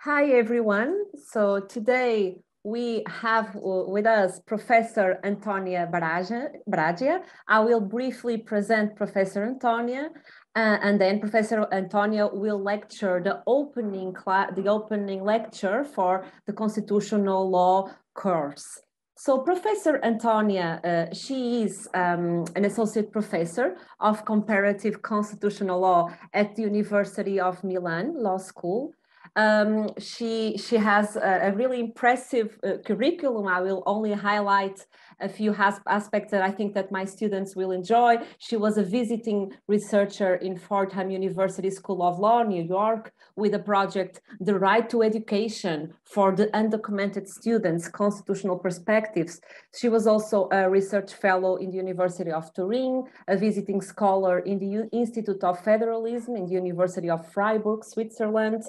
Hi, everyone. So today we have with us Professor Antonia Bragia. I will briefly present Professor Antonia, uh, and then Professor Antonia will lecture the opening, the opening lecture for the constitutional law course. So Professor Antonia, uh, she is um, an associate professor of comparative constitutional law at the University of Milan Law School. Um, she, she has a, a really impressive uh, curriculum. I will only highlight a few aspects that I think that my students will enjoy. She was a visiting researcher in Fordham University School of Law, New York, with a project, The Right to Education for the Undocumented Students, Constitutional Perspectives. She was also a research fellow in the University of Turin, a visiting scholar in the Institute of Federalism in the University of Freiburg, Switzerland,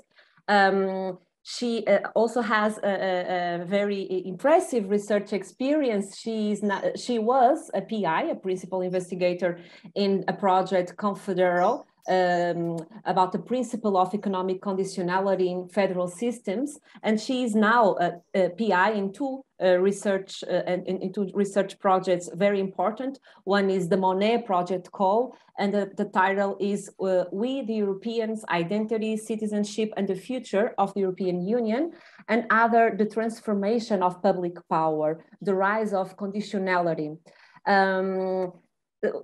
um, she uh, also has a, a, a, very impressive research experience. She's not, she was a PI, a principal investigator in a project Confederal um, about the principle of economic conditionality in federal systems, and she is now a, a PI in two uh, research uh, and, in two research projects very important. One is the Monet project call, and the, the title is uh, "We the Europeans: Identity, Citizenship, and the Future of the European Union," and other the transformation of public power, the rise of conditionality. Um,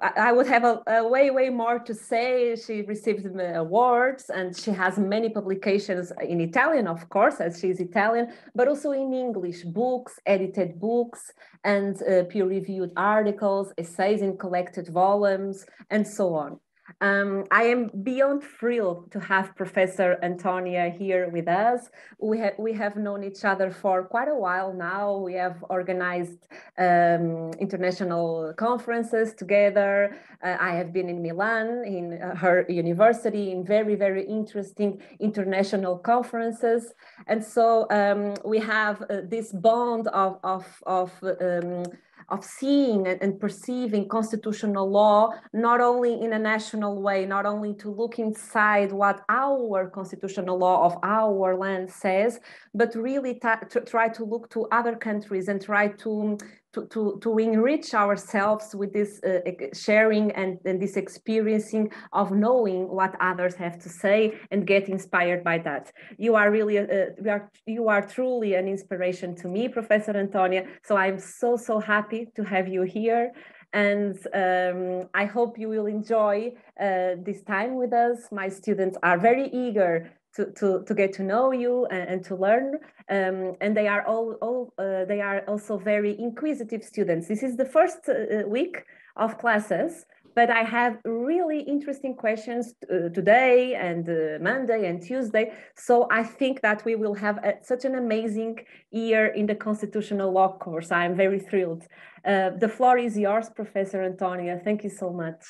I would have a, a, way, way more to say. She received awards and she has many publications in Italian, of course, as she's Italian, but also in English books, edited books, and uh, peer reviewed articles, essays in collected volumes, and so on. Um, I am beyond thrilled to have Professor Antonia here with us. We, ha- we have known each other for quite a while now. We have organized um, international conferences together. Uh, I have been in Milan, in uh, her university, in very, very interesting international conferences. And so um, we have uh, this bond of, of, of um, of seeing and perceiving constitutional law not only in a national way not only to look inside what our constitutional law of our land says but really try to look to other countries and try to to, to, to enrich ourselves with this uh, sharing and, and this experiencing of knowing what others have to say and get inspired by that. You are really, uh, you, are, you are truly an inspiration to me, Professor Antonia. So I'm so, so happy to have you here. And um, I hope you will enjoy uh, this time with us. My students are very eager to, to, get to know you and, and to learn. Um, and they are all, all uh, they are also very inquisitive students. This is the first uh, uh week of classes, but I have really interesting questions uh, today and uh, Monday and Tuesday. So I think that we will have a, uh, such an amazing year in the constitutional law course. I am very thrilled. the floor is yours, Professor Antonia. Thank you so much.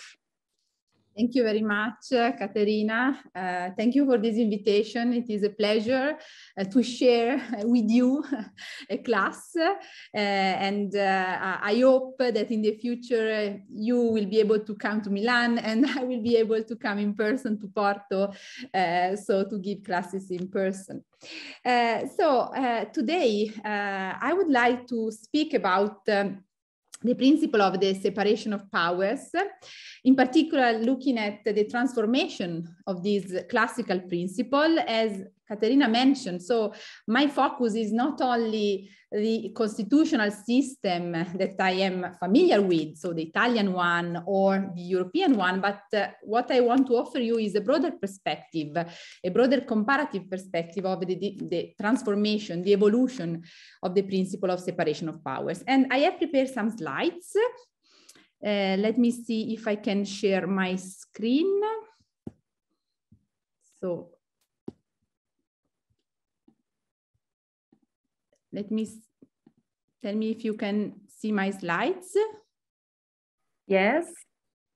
Thank you very much, uh, Uh, thank you for this invitation. It is a pleasure uh, to share with you a class. Uh, and uh, I hope that in the future uh, you will be able to come to Milan and I will be able to come in person to Porto, so to give classes in person. so today I would like to speak about um, the principle of the separation of powers, in particular looking at the transformation of this classical principle as Katerina mentioned. So my focus is not only the constitutional system that I am familiar with, so the Italian one or the European one, but uh, what I want to offer you is a broader perspective, a broader comparative perspective of the, the, the transformation, the evolution of the principle of separation of powers. And I have prepared some slides. Uh, let me see if I can share my screen. So let me tell me if you can see my slides. Yes.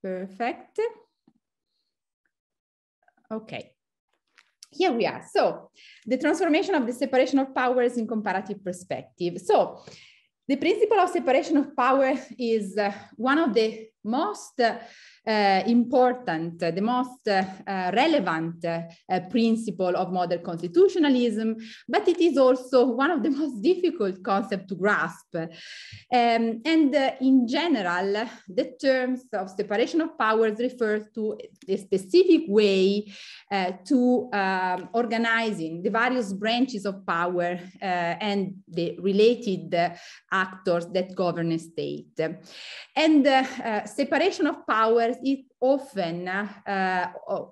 Perfect. Okay. Here we are. So the transformation of the separation of powers in comparative perspective. So the principle of separation of power is uh, one of the most uh, Eh, important, the most eh, relevant eh, principle of modern constitutionalism, but it is also one of the most difficult concepts to grasp. Um, and in general, the terms of separation of powers refers to a specific way to um, organizing the various branches of power and the related actors that govern a state. And uh, uh, separation of powers because often uh, uh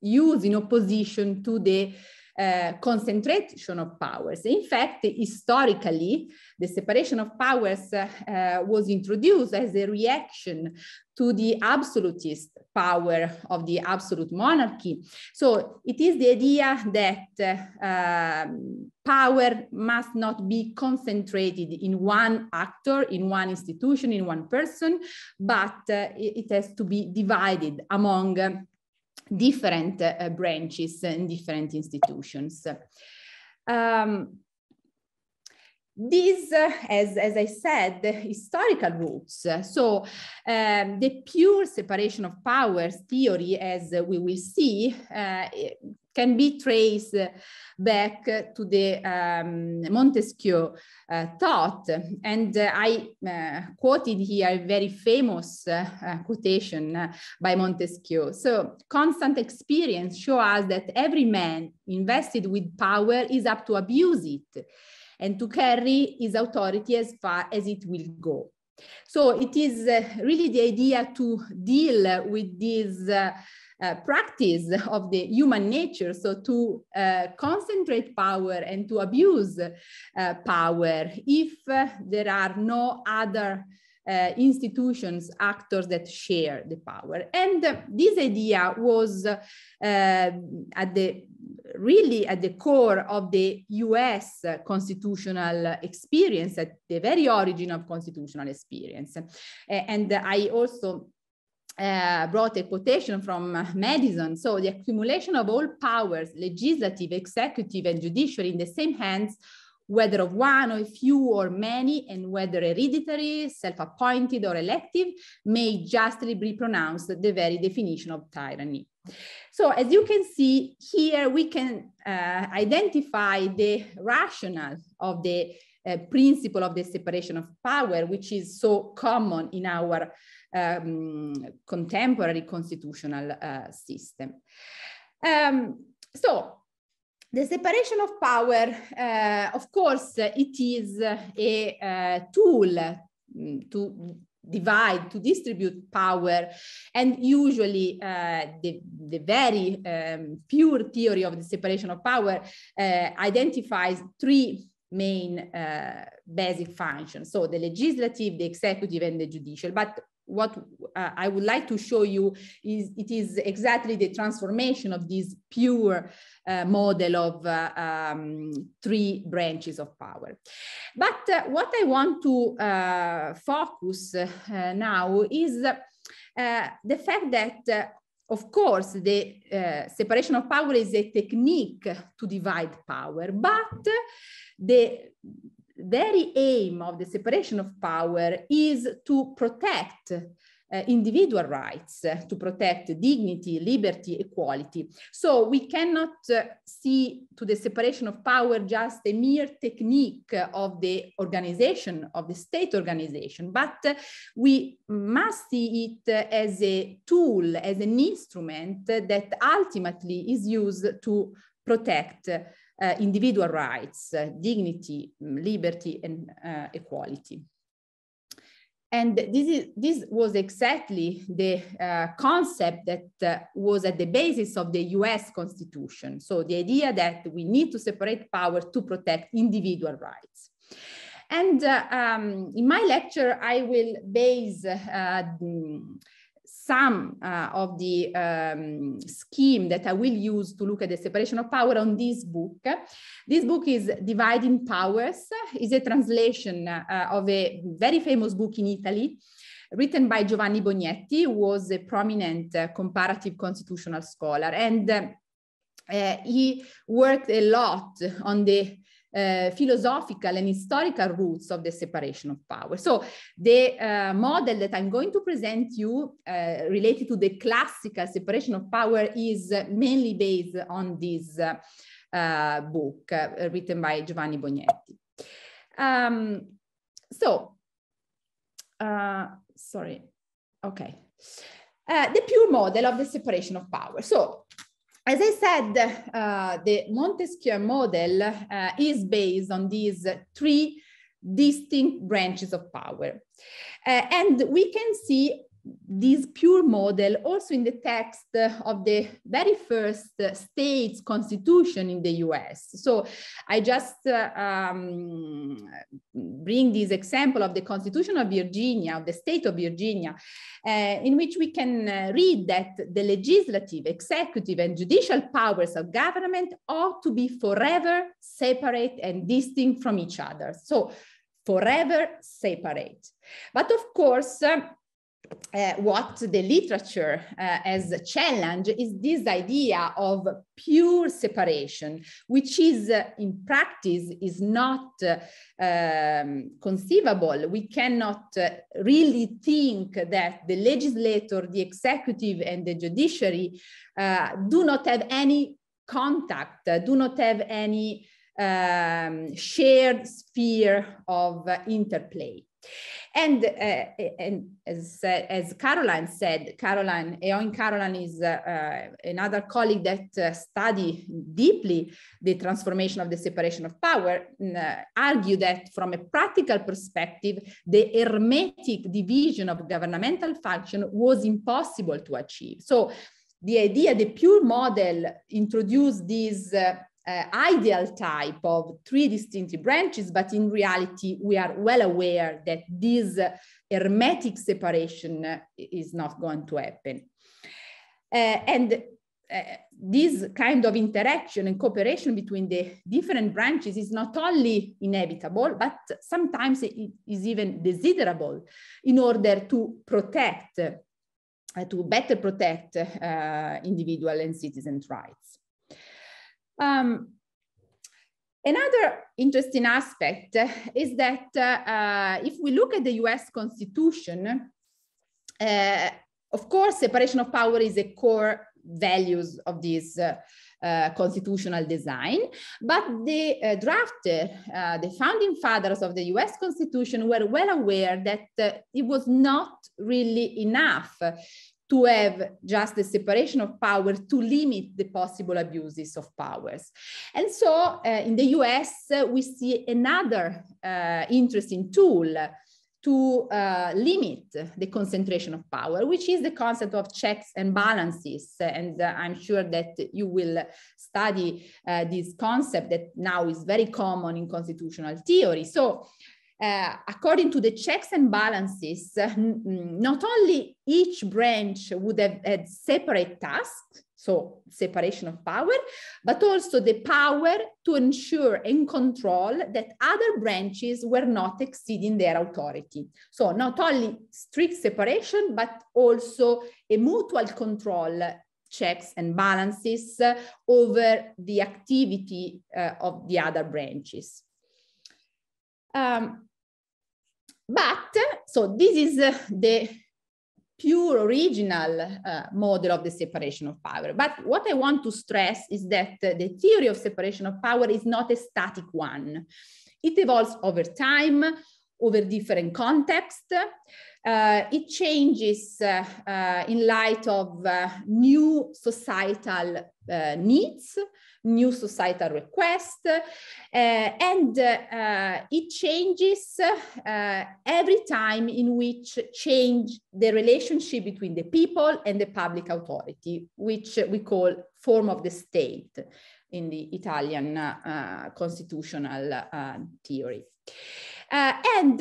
used in opposition to the Eh, concentration of powers. In fact, historically, the separation of powers uh, was introduced as a reaction to the absolutist power of the absolute monarchy. So it is the idea that uh, power must not be concentrated in one actor, in one institution, in one person, but uh, it has to be divided among different uh, branches and different institutions. Um, these, uh, as, as I said, historical roots. So um, the pure separation of powers theory, as we will see, uh, can be traced back to the um, Montesquieu uh, thought. And uh, I uh, quoted here a very famous uh, uh, quotation uh, by Montesquieu. So constant experience shows us that every man invested with power is up to abuse it and to carry his authority as far as it will go. So it is really the idea to deal with these uh, practice of the human nature, so to uh, concentrate power and to abuse uh, power if uh, there are no other uh, institutions, actors that share the power. And this idea was at the really at the core of the US constitutional experience, at the very origin of constitutional experience. and I also uh, brought a quotation from uh, Madison. So the accumulation of all powers, legislative, executive, and judiciary in the same hands, whether of one or few or many, and whether hereditary, self-appointed, or elective, may justly be pronounced the very definition of tyranny. So as you can see here, we can uh, identify the rationale of the uh, principle of the separation of power, which is so common in our um, contemporary constitutional uh, system. Um, so the separation of power, uh, of course, uh, it is a uh, tool mm, to divide, to distribute power. And usually the, the very um, pure theory of the separation of power identifies three main basic functions. So the legislative, the executive, and the judicial. But what uh, I would like to show you is it is exactly the transformation of this pure uh, model of uh, um, three branches of power. But uh, what I want to uh, focus uh, now is the fact that of course, the uh, separation of power is a technique to divide power, but the very aim of the separation of power is to protect uh, individual rights, uh, to protect dignity, liberty, equality. So we cannot uh, see to the separation of power just a mere technique of the organization, of the state organization, but we must see it as a tool, as an instrument that ultimately is used to protect uh, individual rights, uh, dignity, mm, liberty, and uh, equality. And this, is, this was exactly the uh, concept that uh, was at the basis of the US Constitution. So the idea that we need to separate power to protect individual rights. And uh, um, in my lecture, I will base some uh, of the um, scheme that I will use to look at the separation of power on this book. This book is Dividing Powers, is a translation uh, of a very famous book in Italy, written by Giovanni Bognetti, who was a prominent uh, comparative constitutional scholar. And uh, he worked a lot on the philosophical eh, and historical roots of the separation of power. So the uh, model that I'm going to present you uh, related to the classical separation of power is mainly based on this book written by Giovanni Bognetti. Um, so, sorry, okay. the pure model of the separation of power. So as I said, uh, the Montesquieu model uh, is based on these three distinct branches of power. Uh, and we can see this pure model also in the text of the very first state's constitution in the US. So I just uh, um, bring this example of the constitution of Virginia, of the state of Virginia, uh, in which we can uh, read that the legislative, executive and judicial powers of government ought to be forever separate and distinct from each other. So forever separate. But of course, um, uh, what the literature uh, has a challenge is this idea of pure separation, which is uh, in practice is not uh, um, conceivable. We cannot uh, really think that the legislator, the executive, and the judiciary uh, do not have any contact, do not have any um, shared sphere of interplay. And, uh, and as, as Caroline said, Caroline, Eoin Caroline is uh, uh, another colleague that study deeply the transformation of the separation of power, argue that from a practical perspective, the hermetic division of governmental function was impossible to achieve. So the idea, the pure model introduced this uh, uh, ideal type of three distinctive branches, but in reality, we are well aware that this uh, hermetic separation uh, is not going to happen. Uh, and uh, this kind of interaction and cooperation between the different branches is not only inevitable, but sometimes it is even desirable in order to protect, uh, to better protect individual and citizen rights. Um, Another interesting aspect is that uh, if we look at the US Constitution, uh, of course, separation of power is a core values of this uh, uh constitutional design, but the uh, drafter, uh, the founding fathers of the US Constitution were well aware that it was not really enough to have just the separation of power to limit the possible abuses of powers. And so uh, in the US, uh, we see another uh, interesting tool to uh, limit the concentration of power, which is the concept of checks and balances. And uh, I'm sure that you will study uh, this concept that now is very common in constitutional theory. So Eh, according to the checks and balances, not only each branch would have had separate tasks, so separation of power, but also the power to ensure and control that other branches were not exceeding their authority. So not only strict separation, but also a mutual control checks and balances uh, over the activity eh, of the other branches. Um, but, so this is the pure original uh, model of the separation of power. But what I want to stress is that the theory of separation of power is not a static one. It evolves over time over different context. Uh, it changes uh, uh, in light of uh, new societal uh, needs, new societal requests, uh, and it changes every time in which change the relationship between the people and the public authority, which we call form of the state in the Italian constitutional theory. Uh, and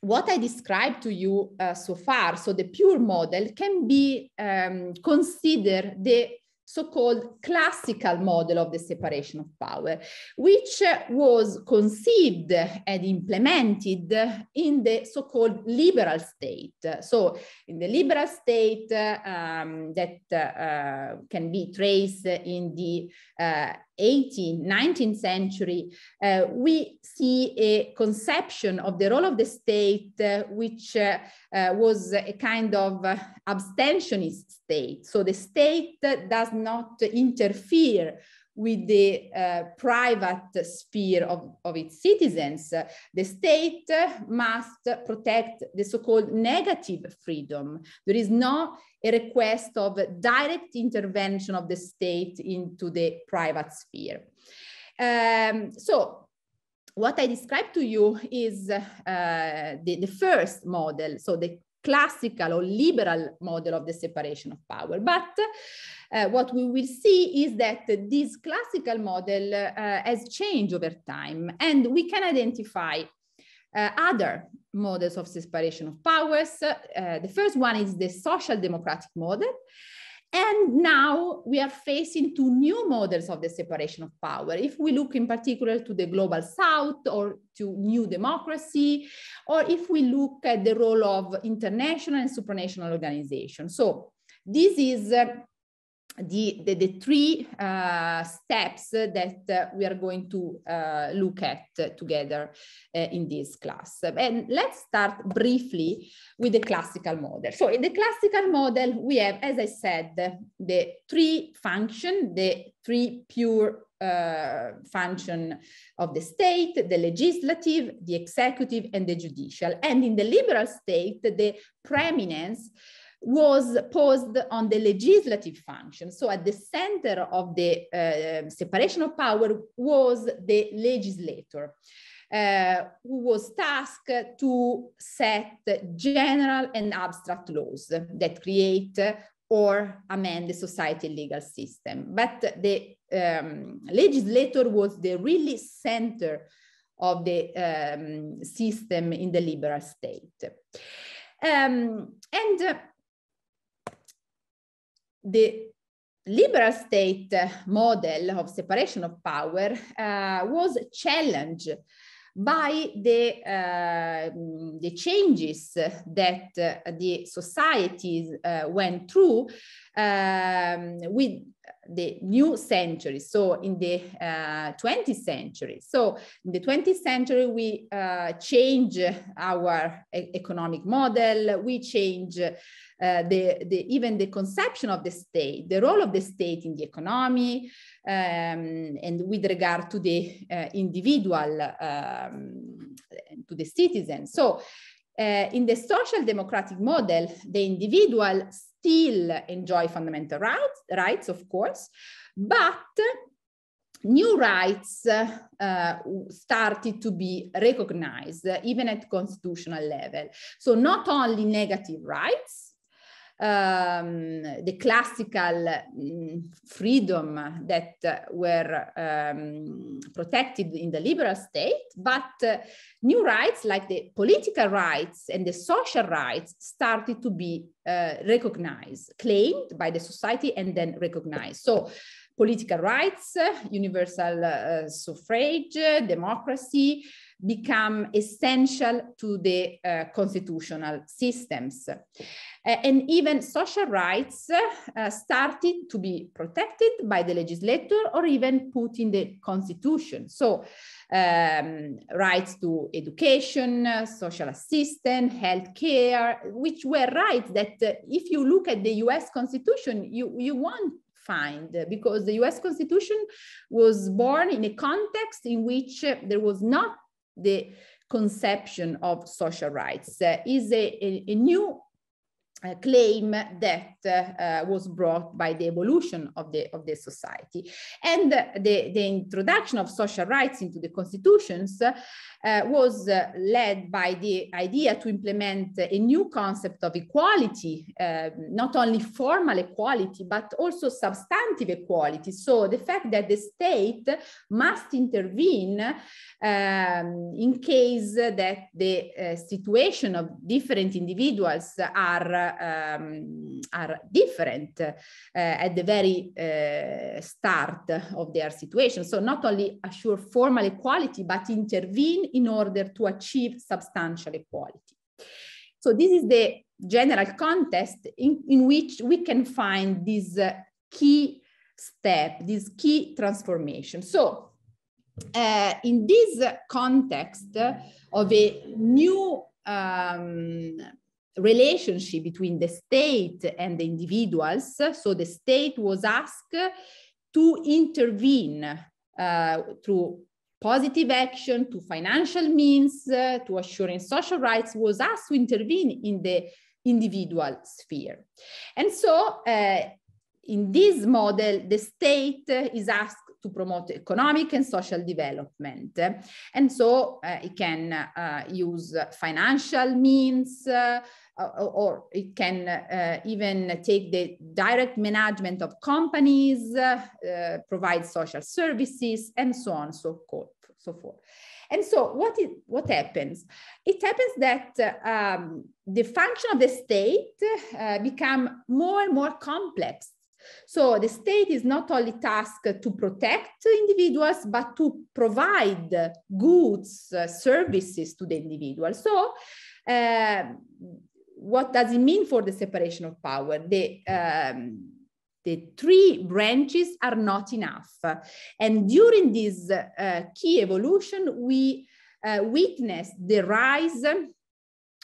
what I described to you uh, so far, so the pure model can be um, considered the so-called classical model of the separation of power, which uh, was conceived and implemented in the so-called liberal state. So in the liberal state uh, um, that uh, can be traced in the uh, 18th, 19th century, uh, we see a conception of the role of the state, uh, which uh, uh was a kind of uh, abstentionist state. So the state does not interfere with the uh, private sphere of, of its citizens, the state must protect the so-called negative freedom. There is no a request of direct intervention of the state into the private sphere. Um, so what I described to you is uh, the, the, first model, so the classical or liberal model of the separation of power. But uh, what we will see is that this classical model uh, has changed over time, and we can identify uh, other models of separation of powers. Uh, the first one is the social democratic model. And now we are facing two new models of the separation of power. If we look in particular to the global south or to new democracy, or if we look at the role of international and supranational organizations. So this is uh, the, the, the three uh, steps that uh, we are going to uh, look at together uh, in this class. And let's start briefly with the classical model. So in the classical model, we have, as I said, the, the three function, the three pure uh, function of the state, the legislative, the executive, and the judicial. And in the liberal state, the preeminence was posed on the legislative function. So at the center of the uh, separation of power was the legislator. Uh, who was tasked to set general and abstract laws that create or amend the society legal system. But the um, legislator was the really center of the um, system in the liberal state. Um, and uh, the liberal state model of separation of power uh, was challenged by the, uh, the changes that uh, the societies uh, went through um, with the new century, so in the uh, 20th century. So in the 20th century, we uh, change our e economic model, we change uh, the, the, even the conception of the state, the role of the state in the economy, um, and with regard to the uh, individual, um, to the citizen. So uh, in the social democratic model, the individual still enjoy fundamental rights, rights of course, but new rights uh, started to be recognized even at constitutional level. So not only negative rights, um, the classical mm, freedom that were um, protected in the liberal state, but uh, new rights like the political rights and the social rights started to be uh, recognized, claimed by the society and then recognized. So political rights, universal uh, suffrage, democracy, become essential to the uh, constitutional systems. Uh, and even social rights uh, started to be protected by the legislature or even put in the constitution. So um, rights to education, uh, social assistance, health care, which were rights that uh, if you look at the US constitution, you, you won't find because the US Constitution was born in a context in which uh, there was not the conception of social rights uh, is a, a, a, new claim that uh, was brought by the evolution of the, of the society. And the, the introduction of social rights into the constitutions uh, was uh, led by the idea to implement a new concept of equality, um, not only formal equality, but also substantive equality. So the fact that the state must intervene um, in case that the uh, situation of different individuals are um, are different eh, at the very eh, start of their situation. So not only assure formal equality, but intervene in order to achieve substantial equality. So this is the general context in, in which we can find this eh, key step, this key transformation. So uh, in this context of a new um, relationship between the state and the individuals. So the state was asked to intervene uh, through positive action, to financial means, uh, to assuring social rights, was asked to intervene in the individual sphere. And so uh, in this model, the state is asked to promote economic and social development. And so uh, it can uh, use financial means, uh, or it can uh, even take the direct management of companies, uh, provide social services, and so on, so forth. So forth. And so what, it, what happens? It happens that um, the function of the state uh, become more and more complex so the state is not only tasked to protect individuals, but to provide goods, uh, services to the individual. So uh, what does it mean for the separation of power? The, um, the three branches are not enough. And during this uh, key evolution, we uh, witnessed the rise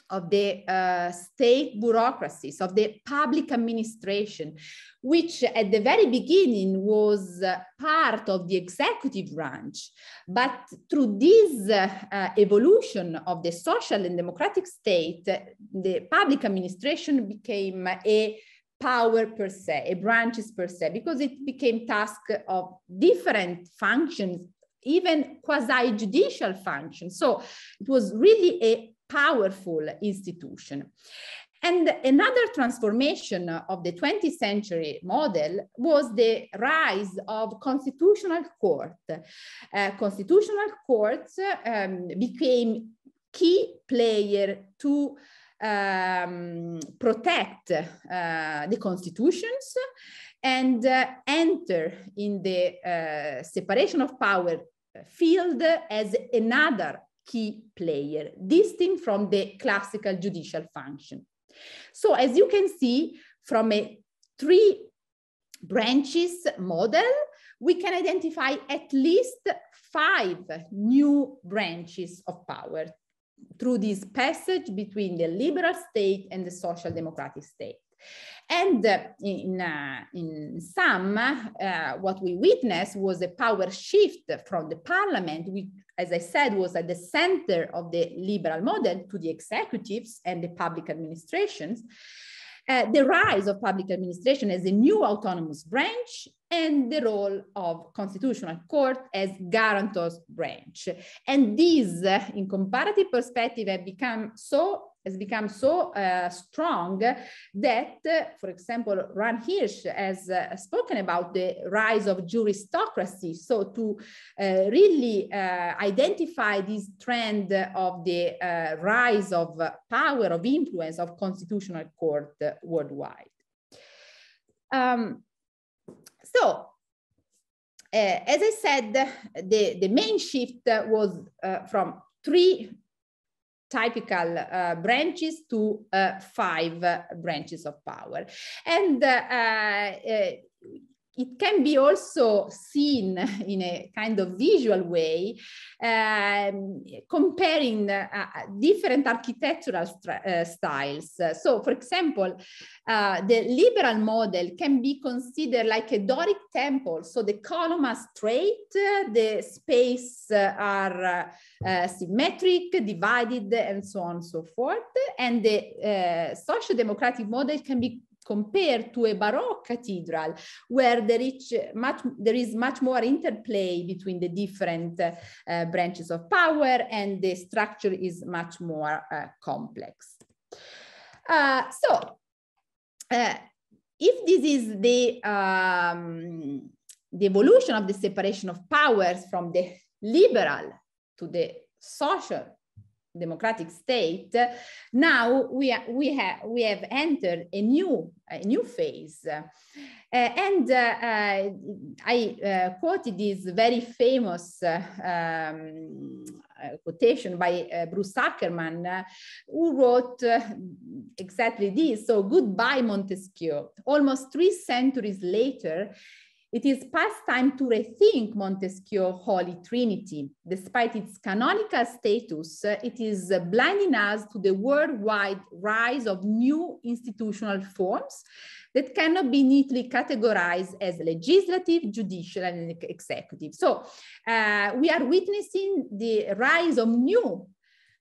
of the uh, state bureaucracies, of the public administration, which at the very beginning was uh, part of the executive branch. But through this uh, uh evolution of the social and democratic state, uh, the public administration became a power per se, a branches per se, because it became task of different functions even quasi-judicial functions. So it was really a powerful institution. And another transformation of the 20th century model was the rise of constitutional court. Uh, constitutional courts um, became key player to um, protect uh, the constitutions and uh, enter in the uh, separation of power field as another key player, distinct from the classical judicial function. So as you can see from a three branches model, we can identify at least five new branches of power through this passage between the liberal state and the social democratic state. And uh, in, uh, in some, uh, what we witnessed was a power shift from the parliament, which as I said, was at the center of the liberal model to the executives and the public administrations. Uh, the rise of public administration as a new autonomous branch and the role of constitutional court as guarantors branch and these uh, in comparative perspective have become so has become so uh, strong that, uh, for example, Ran Hirsch has uh, spoken about the rise of juristocracy. So to uh, really uh, identify this trend of the uh, rise of power, of influence of constitutional court worldwide. Um, so as I said, the, the main shift was from three typical uh, branches to uh, five branches of power. And uh, uh, it can be also seen in a kind of visual way, um, comparing uh, different architectural uh, styles. So, for example, uh, the liberal model can be considered like a Doric temple. So, the columns are straight, the space uh, are uh, uh, symmetric, divided, and so on and so forth. And the social democratic model can be compared to a Baroque cathedral, where there is much, there is much more interplay between the different uh, branches of power and the structure is much more uh, complex. Uh, so, uh, if this is the, um, the evolution of the separation of powers from the liberal to the social democratic state, now we, are, we, have we have entered a new, a new phase. Uh, and uh, uh I uh, quoted this very famous uh, um, quotation by Bruce Ackerman, who wrote exactly this. So, goodbye, Montesquieu. Almost three centuries later, it is past time to rethink Montesquieu's Holy Trinity. Despite its canonical status, it is blinding us to the worldwide rise of new institutional forms that cannot be neatly categorized as legislative, judicial, and executive. So uh, we are witnessing the rise of new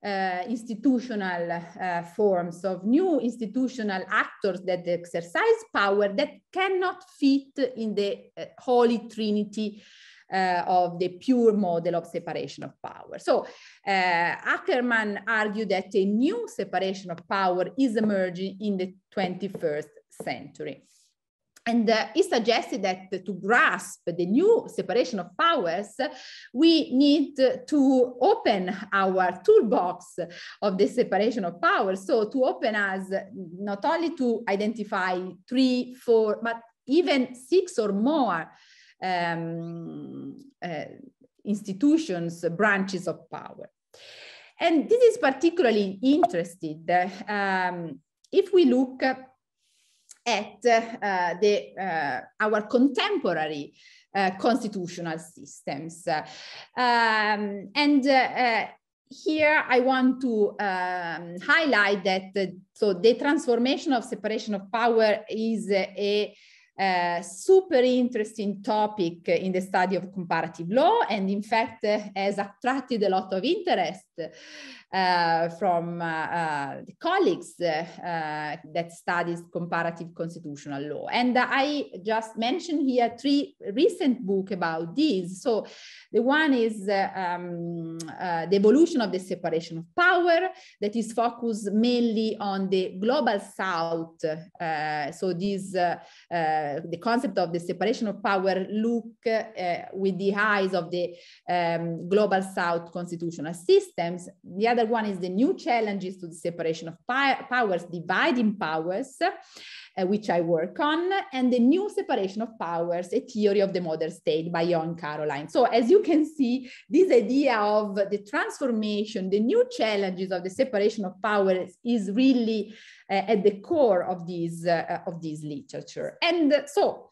uh, institutional uh, forms of new institutional actors that exercise power that cannot fit in the uh, holy trinity of the pure model of separation of power. So Ackerman argued that a new separation of power is emerging in the 21st century. And uh, he suggested that to grasp the new separation of powers, we need to open our toolbox of the separation of powers. So to open us not only to identify three, four, but even six or more um, uh, institutions, branches of power. And this is particularly interested um, if we look at uh, the, uh, our contemporary uh, constitutional systems. Um, and here I want to um, highlight that uh, so the transformation of separation of power is a, super interesting topic in the study of comparative law and in fact uh, has attracted a lot of interest uh, from uh, uh, colleagues that studies comparative constitutional law. And I just mentioned here three recent book about these. So the one is um, the evolution of the separation of power that is focused mainly on the global south. so this the concept of the separation of power look with the eyes of the um, global south constitutional systems. The other one is the new challenges to the separation of powers, dividing powers, uh, which I work on, and the new separation of powers, a theory of the modern state by Jon Caroline. So as you can see, this idea of the transformation, the new challenges of the separation of powers is really uh, at the core of this, uh, of this literature. And uh, so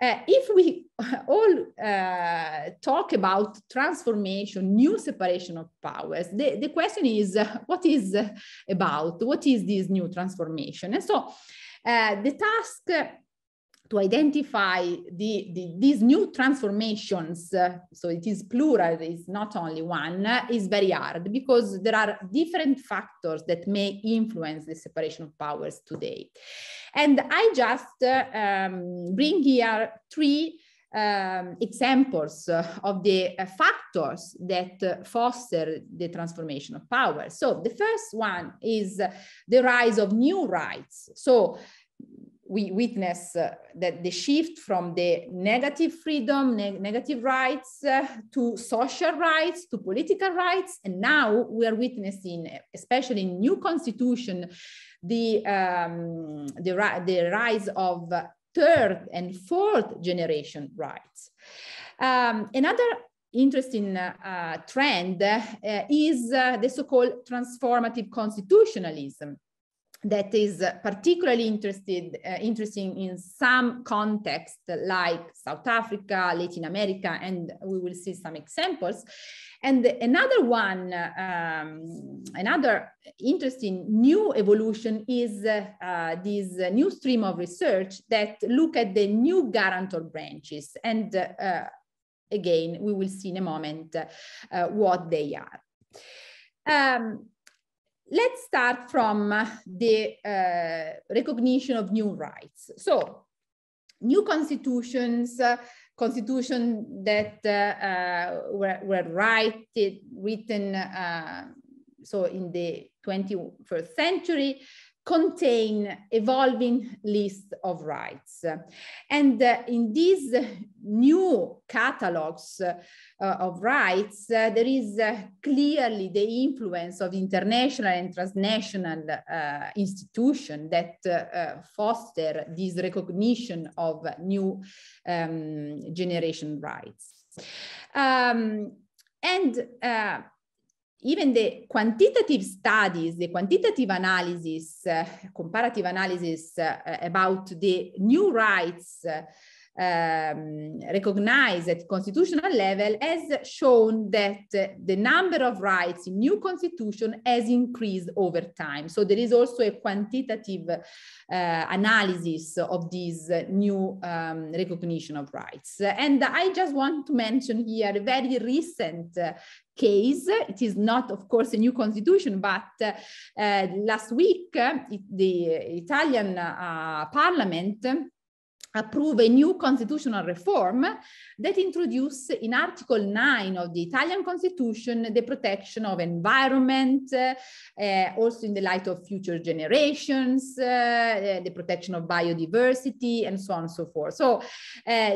uh, if we all uh, talk about transformation, new separation of powers, the, the question is uh, what is uh, about? What is this new transformation? And so uh, the task to identify the, the, these new transformations, uh, so it is plural, it's not only one, uh, is very hard because there are different factors that may influence the separation of powers today. And I just uh, um, bring here three um, examples of the uh, factors that uh, foster the transformation of power. So the first one is the rise of new rights. So we witness uh, that the shift from the negative freedom, negative rights uh, to social rights, to political rights, and now we are witnessing, especially in new constitution, the um, the, the, rise of third and fourth generation rights. Um, another interesting uh, trend uh, is uh, the so-called transformative constitutionalism that is particularly interested uh, interesting in some context like South Africa, Latin America, and we will see some examples. And another one, um, another interesting new evolution is uh, uh, this new stream of research that look at the new guarantor branches. And uh, again, we will see in a moment uh, what they are. Um, Let's start from the uh, recognition of new rights. So new constitutions, uh, constitution that uh, uh were, were written uh, so in the 21st century contain evolving list of rights. And uh, in these new catalogs uh, of rights, uh, there is uh, clearly the influence of international and transnational uh, institutions that uh, foster this recognition of new um, generation rights. Um, and even the quantitative studies, the quantitative analysis, uh, comparative analysis uh, about the new rights uh, um, recognized at constitutional level has shown that the number of rights in new constitution has increased over time. So there is also a quantitative analysis of this new um, recognition of rights. And I just want to mention here a very recent case. It is not, of course, a new constitution, but uh, last week, uh, the Italian uh, parliament approve a new constitutional reform that introduced in Article 9 of the Italian Constitution the protection of environment, uh, also in the light of future generations, uh, the protection of biodiversity, and so on and so forth. So uh,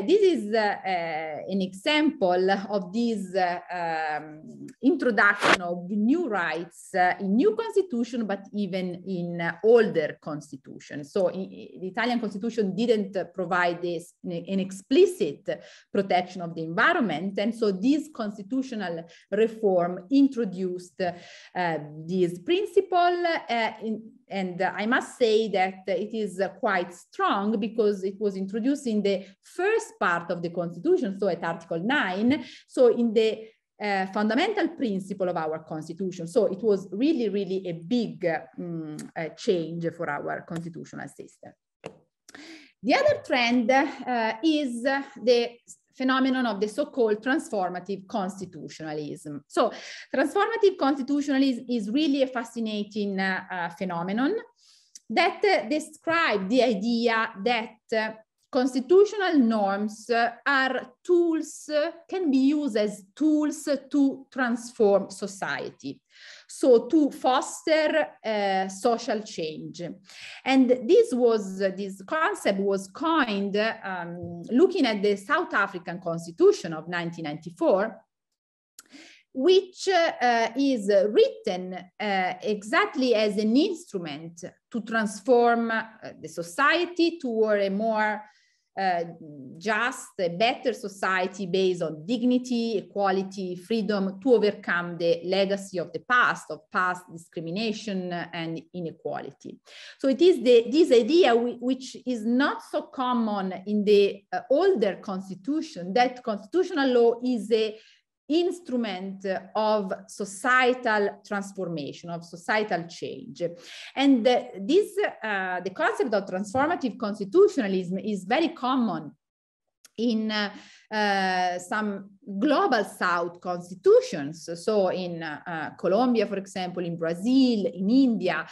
this is an example of this um, introduction of new rights in new constitution, but even in older constitution. So in, the Italian Constitution didn't provide provide this an explicit protection of the environment. And so this constitutional reform introduced uh, this principle uh, in, and I must say that it is quite strong because it was introduced in the first part of the Constitution, so at Article 9. So in the uh, fundamental principle of our constitution. So it was really, really a big um, uh, change for our constitutional system. The other trend uh, is the phenomenon of the so-called transformative constitutionalism. So transformative constitutionalism is really a fascinating uh, uh, phenomenon that uh, describes the idea that uh, constitutional norms uh, are tools, uh, can be used as tools to transform society so to foster uh, social change. And this was this concept was coined um, looking at the South African Constitution of 1994 which uh, is written uh, exactly as an instrument to transform uh, the society toward a more uh, just a better society based on dignity, equality, freedom to overcome the legacy of the past, of past discrimination and inequality. So it is the, this idea which is not so common in the uh, older constitution that constitutional law is a instrument of societal transformation of societal change and the, this uh, the concept of transformative constitutionalism is very common in uh, uh, some global South constitutions. So in uh, Colombia, for example, in Brazil, in India,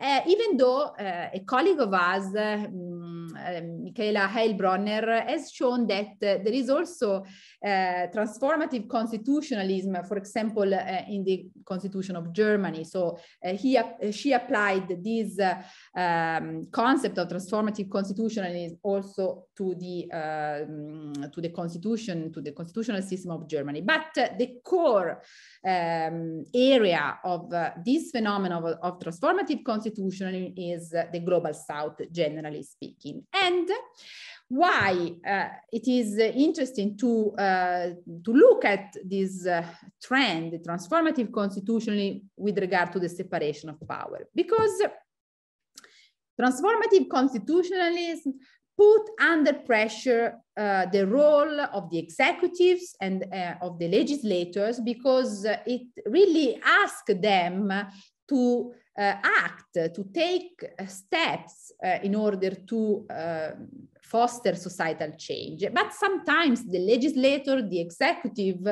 uh, even though uh, a colleague of us, uh, um, um, Michaela Heilbronner, has shown that there is also transformative constitutionalism, for example, in the constitution of Germany. So he, she applied this um, concept of transformative constitutionalism also to the, to the constitution constitution, to the constitutional system of Germany. But uh, the core um, area of uh, this phenomenon of, of transformative constitutionalism is uh, the global south, generally speaking. And why uh, it is interesting to uh, to look at this uh, trend, transformative constitutionally, with regard to the separation of power, because transformative constitutionalism put under pressure uh, the role of the executives and uh, of the legislators because uh, it really asks them to uh, act, to take uh, steps uh, in order to um, foster societal change. But sometimes the legislator, the executive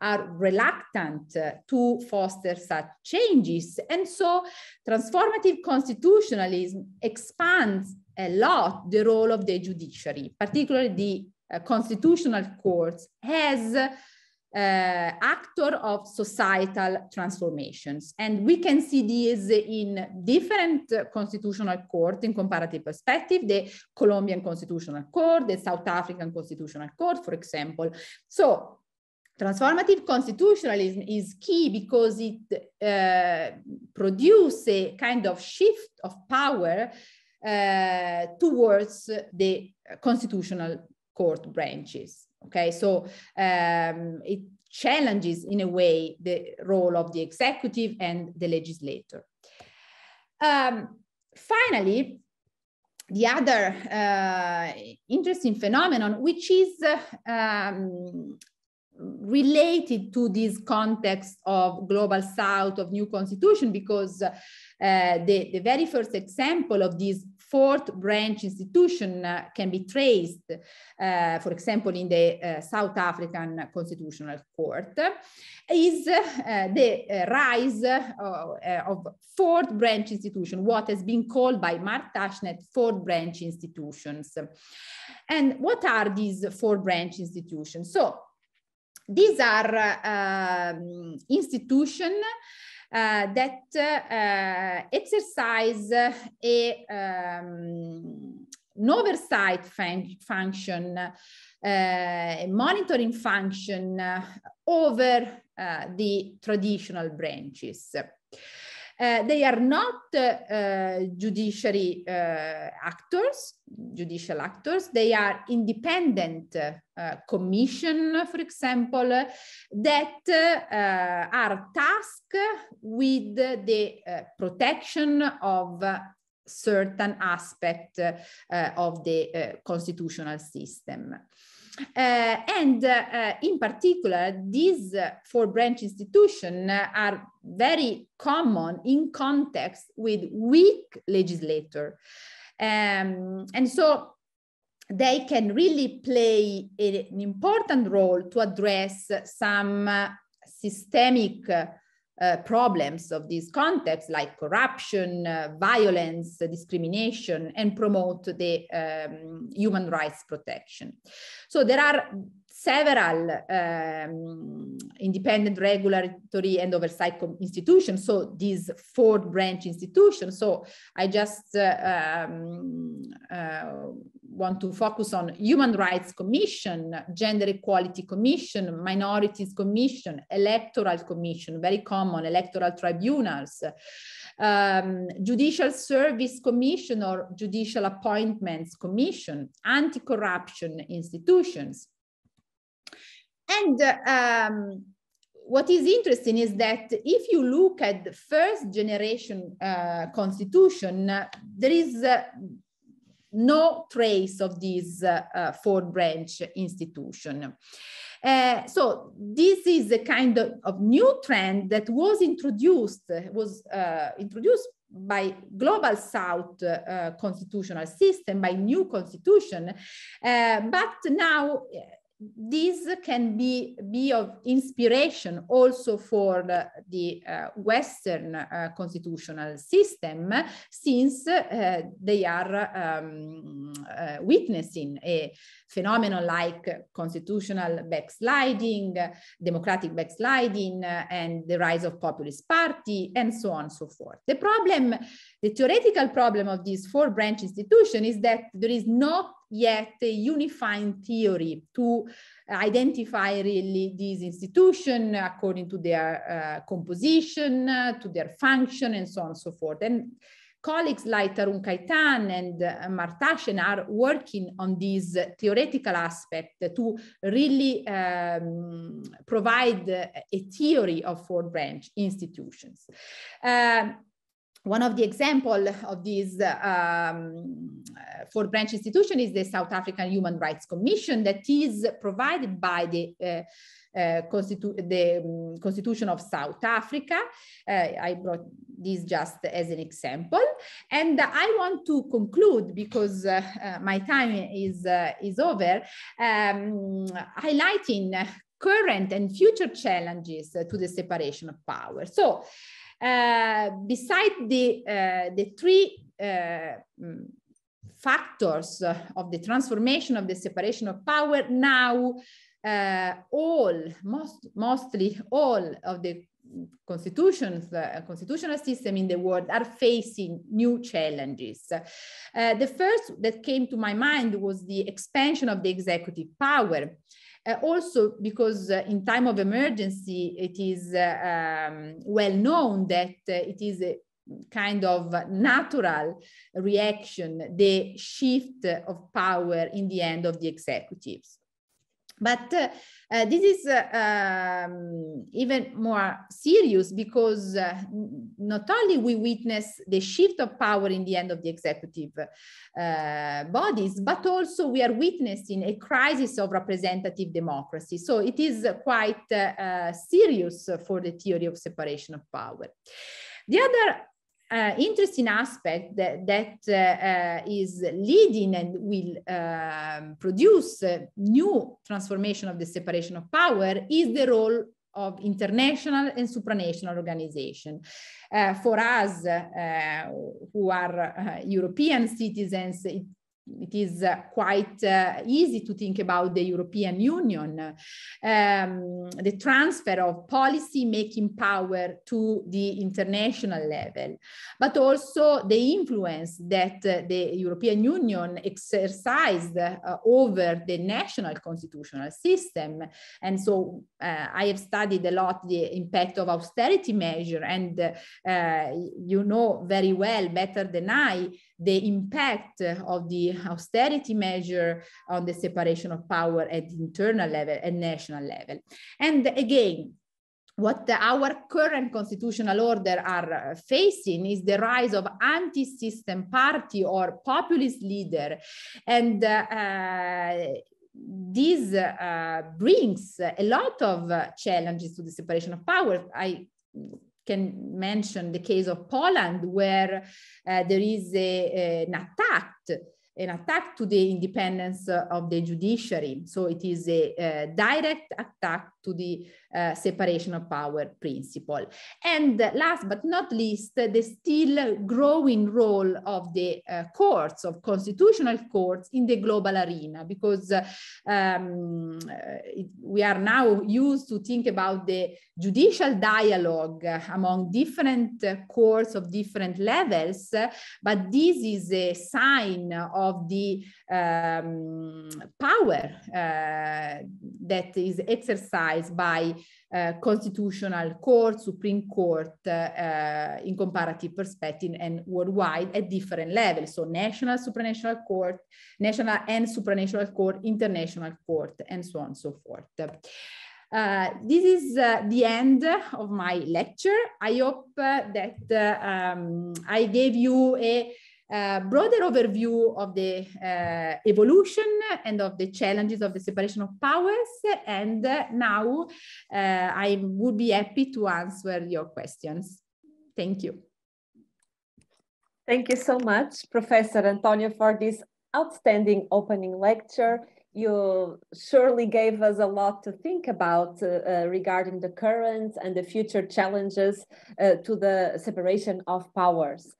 are reluctant to foster such changes. And so transformative constitutionalism expands a lot the role of the judiciary, particularly the uh, constitutional courts, as uh, actor of societal transformations. And we can see these in different constitutional courts in comparative perspective, the Colombian constitutional court, the South African constitutional court, for example. So transformative constitutionalism is key because it uh, produces a kind of shift of power uh, towards the constitutional court branches. Okay, so um, it challenges in a way the role of the executive and the legislator. Um, finally, the other uh, interesting phenomenon, which is uh, um, related to this context of global south of new constitution, because uh, the, the very first example of this fourth branch institution uh, can be traced, uh, for example, in the uh, South African Constitutional Court, is uh, the uh, rise of fourth branch institution, what has been called by Mark Tashnet fourth branch institutions. And what are these four branch institutions? So these are um, institutions Eh, that eh, exercise a um, ehm, an oversight fun function, a eh, monitoring function over the traditional branches. Eh, they are not uh, judiciary eh, actors, judicial actors. They are independent commission, for example, that are tasked with the protection of certain aspect of the constitutional system. Uh, and uh, in particular, these uh, four branch institutions are very common in context with weak legislator. Um, and so they can really play an important role to address some systemic uh, problems of these contexts like corruption, uh, violence, uh, discrimination, and promote the um, human rights protection. So there are several um, independent regulatory and oversight institutions, so these four branch institutions. So I just uh, um, uh, want to focus on Human Rights Commission, Gender Equality Commission, Minorities Commission, Electoral Commission, very common, electoral tribunals, um, Judicial Service Commission or Judicial Appointments Commission, anti-corruption institutions, and um, what is interesting is that if you look at the first generation uh, constitution, uh, there is uh, no trace of this uh, uh, fourth branch institution. Uh, so this is a kind of, of, new trend that was introduced, was introduced by global south constitutional system, by new constitution, but now this can be, be of inspiration also for the, the uh, Western uh, constitutional system, since uh, they are um, uh, witnessing a phenomenon like constitutional backsliding, democratic backsliding, uh, and the rise of populist party, and so on and so forth. The problem, the theoretical problem of these four branch institution is that there is no yet a unifying theory to uh, identify really these institutions according to their uh, composition, uh, to their function, and so on and so forth. And colleagues like Tarun Kaitan and uh, Martashen are working on this theoretical aspect to really um, provide a theory of four branch institutions. Um, one of the example of these um, four branch institution is the South African Human Rights Commission that is provided by the uh, uh, constitu the um, Constitution of South Africa. Uh, I brought this just as an example, and I want to conclude because uh, uh, my time is uh, is over, um, highlighting current and future challenges to the separation of power. So. Uh, beside the, uh, the three uh, mm, factors of the transformation of the separation of power, now uh, all, most, mostly all of the constitutions, uh, constitutional system in the world are facing new challenges. Uh, the first that came to my mind was the expansion of the executive power. Uh, also because uh, in time of emergency, it is uh, um, well known that uh, it is a kind of natural reaction, the shift of power in the end of the executives. But uh, uh, this is uh, um, even more serious because uh, not only we witness the shift of power in the end of the executive uh, bodies, but also we are witnessing a crisis of representative democracy. So it is quite uh, serious for the theory of separation of power. The other uh, interesting aspect that, that uh, uh, is leading and will um, produce uh, new transformation of the separation of power is the role of international and supranational organization. Uh, for us uh, who are European citizens, it it is uh, quite uh, easy to think about the European Union, um, the transfer of policy making power to the international level, but also the influence that uh, the European Union exercised uh, over the national constitutional system. And so uh, I have studied a lot the impact of austerity measure and uh, you know very well, better than I, the impact of the austerity measure on the separation of power at internal level and national level. And again, what our current constitutional order are uh, facing is the rise of anti-system party or populist leader and uh, this uh, brings a lot of uh, challenges to the separation of powers. I can mention the case of Poland, where uh, there is a, an attack, an attack to the independence of the judiciary. So it is a, a direct attack to the Eh, separation of power principle. And last but not least, the still growing role of the uh, courts, of constitutional courts in the global arena, because uh, um, it, we are now used to think about the judicial dialogue among different courts of different levels, but this is a sign of the um, power eh, that is exercised by uh, constitutional court, Supreme Court uh, in comparative perspective and worldwide at different levels. So national, supranational court, national and supranational court, international court, and so on and so forth. Uh, this is uh, the end of my lecture. I hope uh, that um, I gave you a uh, broader overview of the uh, evolution and of the challenges of the separation of powers. And uh, now I would be happy to answer your questions. Thank you. Thank you so much, Professor Antonio, for this outstanding opening lecture you surely gave us a lot to think about uh, uh, regarding the current and the future challenges uh, to the separation of powers.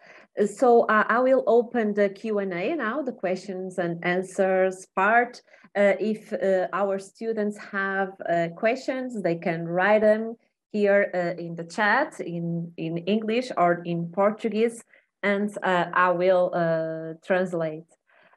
So uh, I will open the Q&A now, the questions and answers part. Uh, if uh, our students have questions, they can write them here in the chat in, in English or in Portuguese, and I will translate.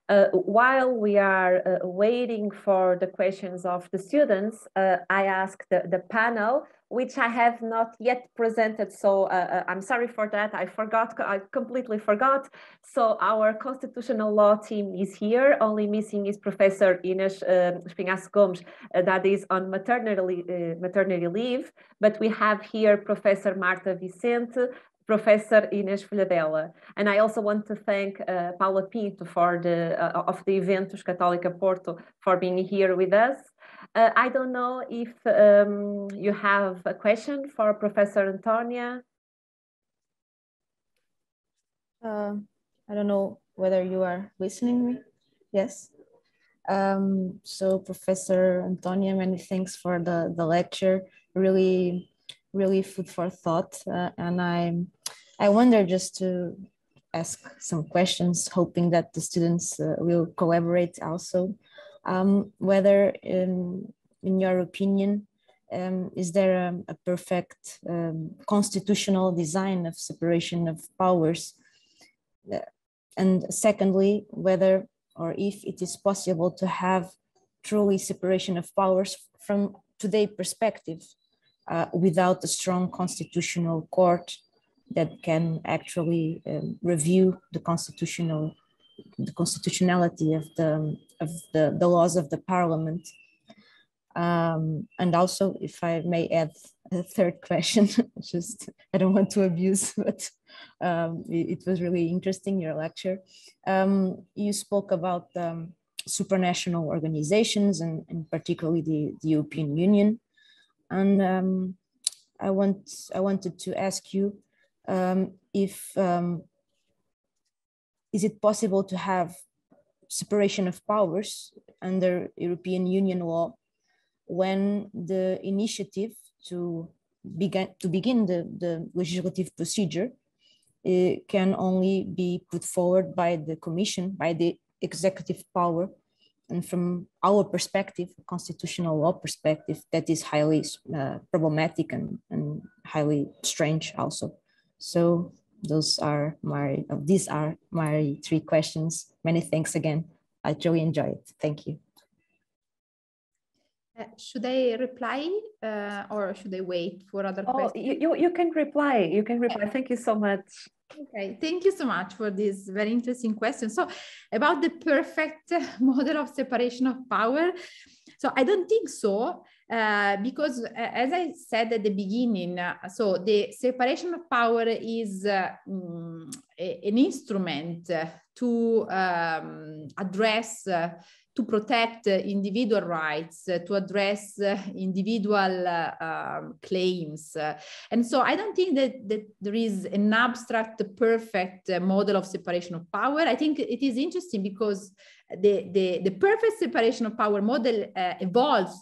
Uh, while we are uh, waiting for the questions of the students, uh, I asked the, the, panel, which I have not yet presented. So uh, uh, I'm sorry for that. I forgot, I completely forgot. So our constitutional law team is here. Only missing is Professor Ines Espinhaço um, Gomes, that is on maternity, maternity leave. But we have here Professor Marta Vicente, Professor Inês Folhadela. And I also want to thank uh, Paula Pinto for the, uh, of the Eventos Católica Porto for being here with us. Uh, I don't know if um, you have a question for Professor Antonia. Uh, I don't know whether you are listening me. Yes. Um, so Professor Antonia, many thanks for the, the lecture. Really really food for thought. Uh, and I, I wonder just to ask some questions, hoping that the students uh, will collaborate also. Um, whether, in um, in your opinion, um, is there a, a perfect um, constitutional design of separation of powers? Uh, and secondly, whether or if it is possible to have truly separation of powers from today perspective uh, without a strong constitutional court that can actually um, review the constitutional the constitutionality of the um, of the, the laws of the parliament um, and also if i may add a third question just i don't want to abuse but um, it, it, was really interesting your lecture um, you spoke about um, supranational organizations and, and particularly the, the european union and um, I want I wanted to ask you um, if um, is it possible to have separation of powers under European Union law when the initiative to begin to begin the, the legislative procedure uh, can only be put forward by the Commission by the executive power and from our perspective, constitutional law perspective, that is highly uh, problematic and, and highly strange also. So those are my, uh, these are my three questions. Many thanks again. I truly enjoy it. Thank you. Uh, should I reply uh, or should I wait for other oh, questions? You, you, can reply. You can reply. Thank you so much. Okay, thank you so much for this very interesting question. So, about the perfect model of separation of power, so I don't think so. Uh, because uh, as I said at the beginning, uh, so the separation of power is mm, a, an instrument to um, address to protect individual rights, uh, to address uh, individual um, claims. and so I don't think that, that there is an abstract, perfect uh, model of separation of power. I think it is interesting because the, the, the perfect separation of power model uh, evolves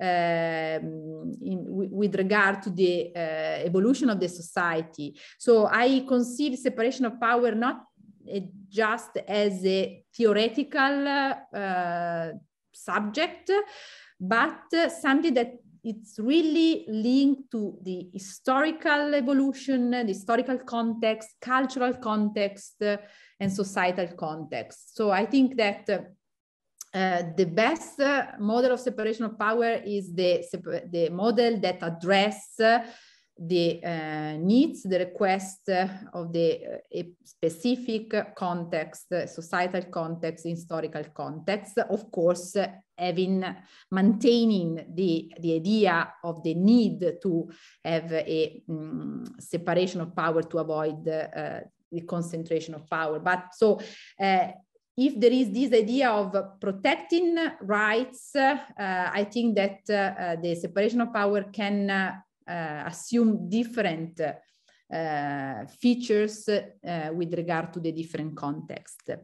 um, in, with regard to the uh, evolution of the society. So I conceive separation of power not it just as a theoretical uh, subject, but something that it's really linked to the historical evolution, the historical context, cultural context, uh, and societal context. So I think that uh, the best uh, model of separation of power is the, the model that address the uh, needs, the requests of the uh, specific context, societal context, historical context, of course, having maintaining the, the idea of the need to have a um, separation of power to avoid uh, the concentration of power. But so uh, if there is this idea of protecting rights, uh, I think that uh, the separation of power can Eh, assume different uh, features uh, with regard to the different context.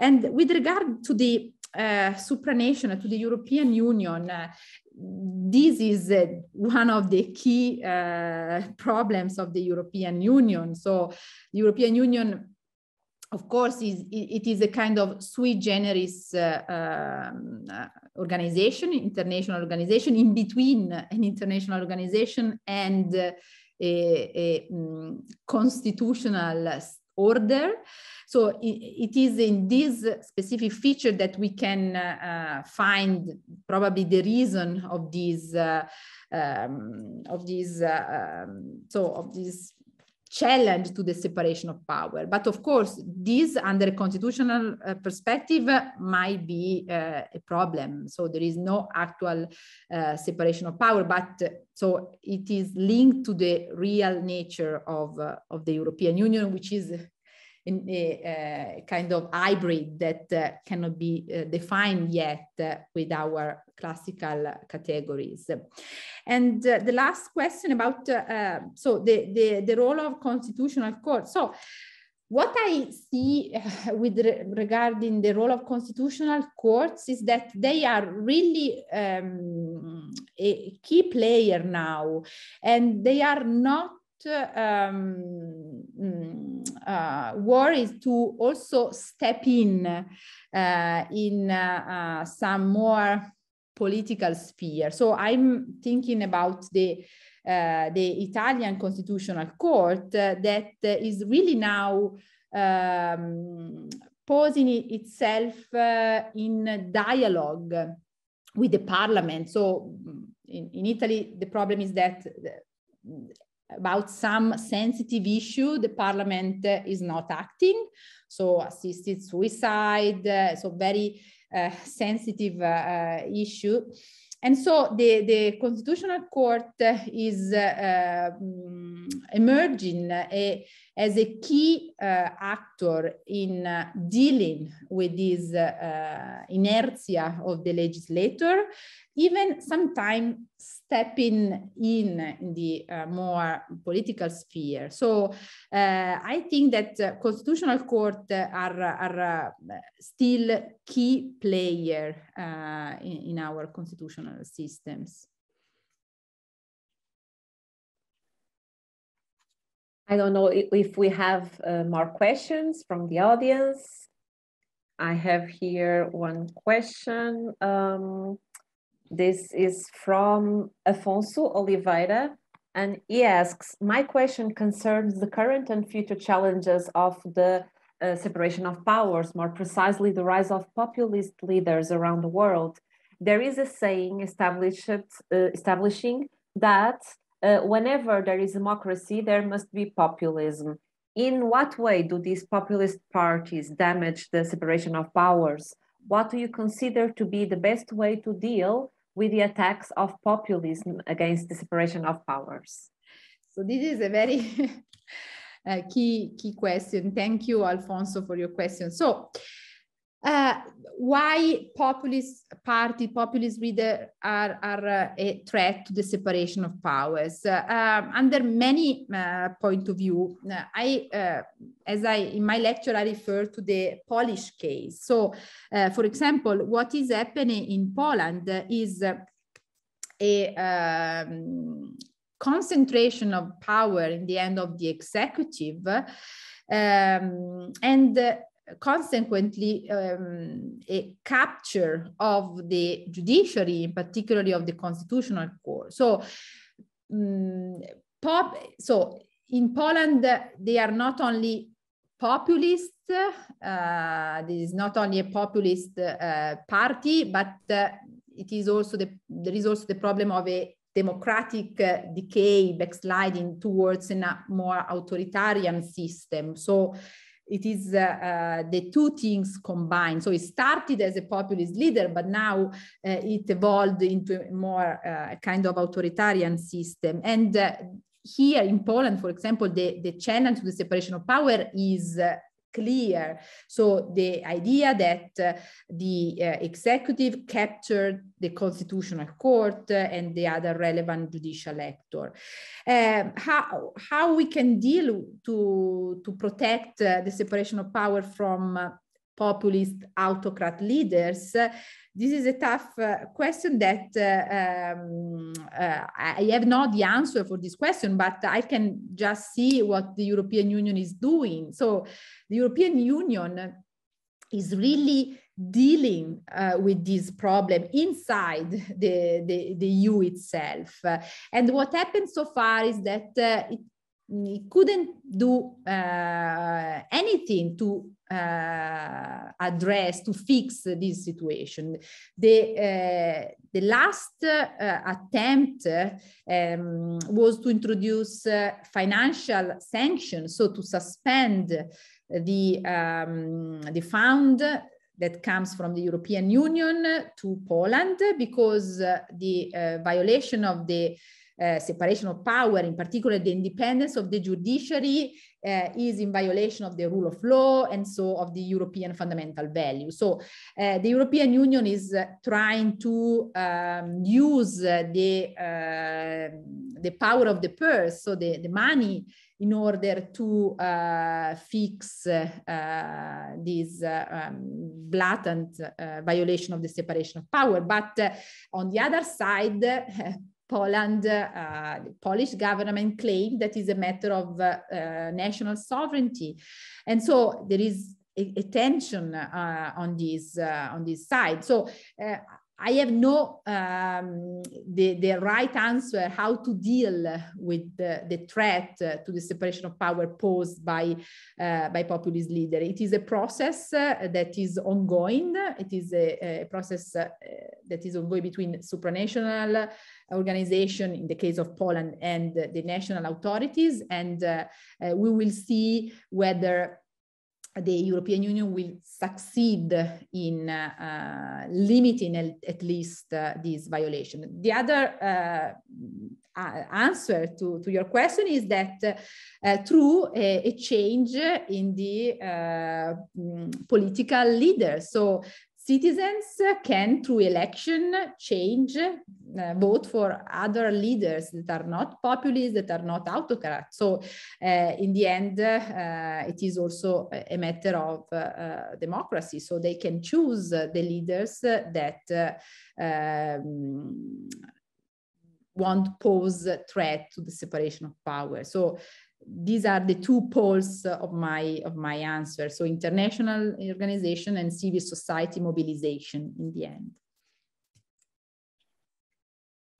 And with regard to the uh, supranational, to the European Union, this is one of the key problems of the European Union. So, the European Union of course, it is a kind of sui generis uh, um, uh, organization, international organization, in between an international organization and a, a um, constitutional order. So it, it is in this specific feature that we can uh, uh, find probably the reason of these, uh, um, of these, uh, um, so of these challenge to the separation of power. But of course, this under constitutional uh, perspective uh, might be uh, a problem. So there is no actual uh, separation of power, but uh, so it is linked to the real nature of, uh, of the European Union, which is in a, eh, eh, kind of hybrid that uh, cannot be uh, defined yet uh, with our classical categories. And the last question about so the, the, the role of constitutional court. So what I see with re regarding the role of constitutional courts is that they are really um, a key player now, and they are not um, mm, uh, war is to also step in uh, in uh, uh some more political sphere. So I'm thinking about the uh, the Italian Constitutional Court uh, that is really now um, posing itself in dialogue with the parliament. So mm, in, in Italy, the problem is that about some sensitive issue, the parliament is not acting. So assisted suicide, uh, so very uh, sensitive uh, uh issue. And so the, the Constitutional Court is uh, um, emerging a, as a key uh, actor in uh, dealing with this uh, uh inertia of the legislator, even sometimes stepping in, the uh, more political sphere. So uh, I think that constitutional court are, are still key player in, in our constitutional systems. I don't know if we have uh, more questions from the audience. I have here one question. Um, this is from Afonso Oliveira, and he asks, my question concerns the current and future challenges of the uh, separation of powers, more precisely the rise of populist leaders around the world. There is a saying established, uh, establishing that uh, whenever there is democracy, there must be populism. In what way do these populist parties damage the separation of powers? What do you consider to be the best way to deal with the attacks of populism against the separation of powers? So, this is a very uh, key, key question. Thank you, Alfonso, for your question. So, uh, why populist party, populist leader are, are uh, a threat to the separation of powers. Uh, um, under many uh, point of view, uh, I, uh, as I in my lecture, I refer to the Polish case. So, for example, what is happening in Poland is a um, concentration of power in the end of the executive. Um, and consequently um, a capture of the judiciary, in particularly of the constitutional court. So, um, pop, so in Poland, they are not only populist, uh, this is not only a populist uh, party, but uh, it is also the, there is also the problem of a democratic uh, decay backsliding towards a more authoritarian system. So it is uh, uh, the two things combined. So it started as a populist leader, but now uh, it evolved into a more uh, kind of authoritarian system. And uh, here in Poland, for example, the, the challenge to the separation of power is uh, clear. So the idea that uh, the uh, executive captured the constitutional court uh, and the other relevant judicial actor. Um, how, how we can deal to, to protect the separation of power from populist autocrat leaders? This is a tough uh, question that uh, um, uh, I have not the answer for this question, but I can just see what the European Union is doing. So the European Union is really dealing uh, with this problem inside the, the, the EU itself. Uh, and what happened so far is that uh, it couldn't do uh, anything to uh, address to fix this situation. The uh, the last uh, attempt um, was to introduce uh, financial sanctions, so to suspend the um, the fund that comes from the European Union to Poland because the uh, violation of the Eh, separation of power, in particular the independence of the judiciary, uh, is in violation of the rule of law and so of the European fundamental values. So uh, the European Union is trying to um, use the, the power of the purse, so the, the money, in order to fix this um, blatant violation of the separation of power. But on the other side, Poland, uh, Polish government claimed that is a matter of uh, uh, national sovereignty. And so there is a, a tension uh, on this uh, on this side. So uh, I have no um, the, the right answer how to deal with the, the threat to the separation of power posed by uh, by populist leader. It is a process uh, that is ongoing. It is a, a process uh, that is ongoing between supranational organization, in the case of Poland, and the national authorities, and uh, uh, we will see whether the European Union will succeed in uh, limiting at least uh, this violation. The other uh, answer to, to your question is that uh, through a, a, change in the uh, mm, political leader. So citizens can, through election, change, uh, vote for other leaders that are not populist, that are not autocrats. So, uh, in the end, uh, it is also a matter of uh, uh, democracy. So, they can choose the leaders that. Um, won't pose a threat to the separation of power. So these are the two poles uh, of my of my answer so international organization and civil society mobilization in the end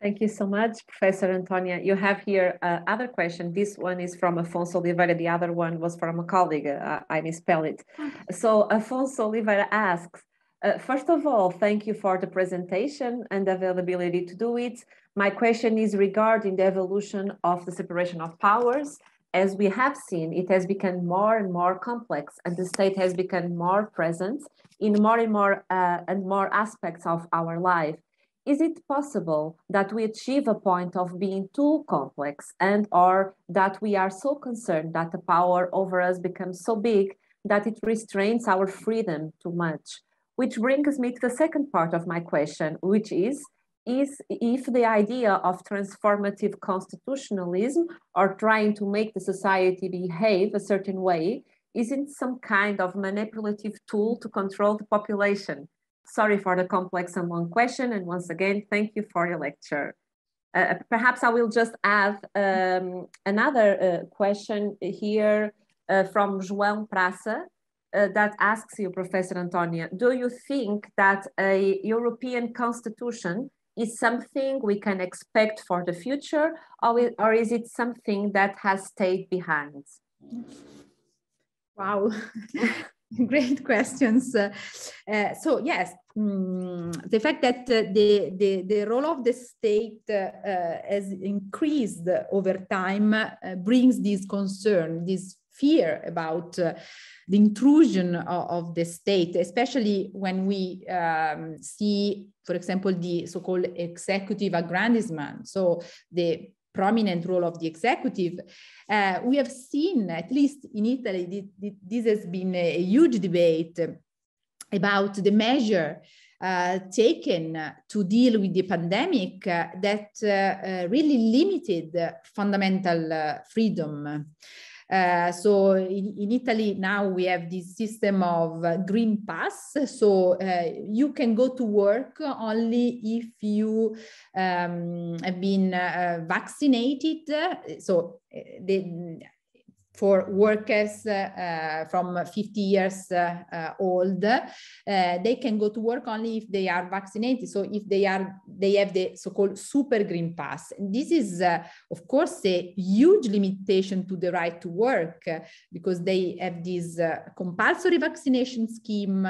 Thank you so much, Professor Antonia. You have here uh, other question. This one is from Afonso Oliveira. The other one was from a colleague. Uh, I misspell it. So Afonso Oliveira asks, uh, first of all, thank you for the presentation and availability to do it. My question is regarding the evolution of the separation of powers as we have seen, it has become more and more complex, and the state has become more present in more and more uh, and more aspects of our life. Is it possible that we achieve a point of being too complex, and or that we are so concerned that the power over us becomes so big that it restrains our freedom too much? Which brings me to the second part of my question, which is is if the idea of transformative constitutionalism or trying to make the society behave a certain way isn't some kind of manipulative tool to control the population. Sorry for the complex and long question. And once again, thank you for your lecture. Uh, perhaps I will just add um, another uh, question here uh, from João Praça uh, that asks you, Professor Antonia, do you think that a European constitution is something we can expect for the future or, or is it something that has stayed behind? Wow. great questions uh, uh so yes mm, the fact that uh, the, the, the role of the state uh, uh, has increased over time brings this concern this fear about uh, the intrusion of, of, the state, especially when we um, see, for example, the so called executive aggrandizement, so the prominent role of the executive. Uh, we have seen, at least in Italy, this has been a huge debate about the measure uh, taken to deal with the pandemic uh, that uh, uh really limited fundamental uh, freedom. Uh, so in, in, Italy now we have this system of uh, green pass. So uh, you can go to work only if you um, have been eh, vaccinated. So the for workers uh, uh, from 50 years uh, uh, old. Uh, they can go to work only if they are vaccinated. So if they are, they have the so-called super green pass. this is, uh, of course, a huge limitation to the right to work because they have this compulsory vaccination scheme.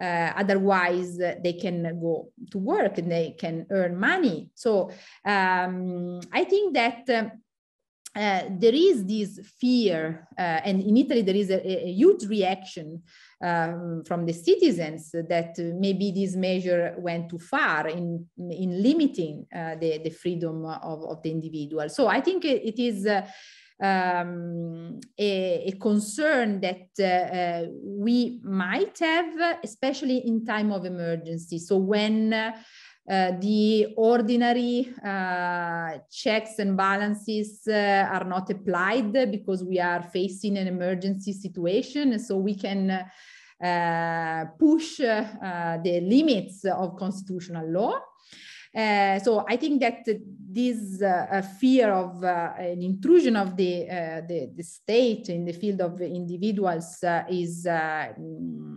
Uh, otherwise uh, they can go to work and they can earn money so um, i think that um, uh, there is this fear, uh, and in Italy there is a, a huge reaction um, from the citizens that uh, maybe this measure went too far in, in limiting uh, the, the freedom of, of the individual. So I think it is uh, um, a, a, concern that uh, we might have, especially in time of emergency. So when the eh, ordinary uh, checks and balances uh, are not applied because we are facing an emergency situation. So we can push the limits of constitutional law. so I think that this fear of an intrusion of the, the, the state in the field of individuals is mm,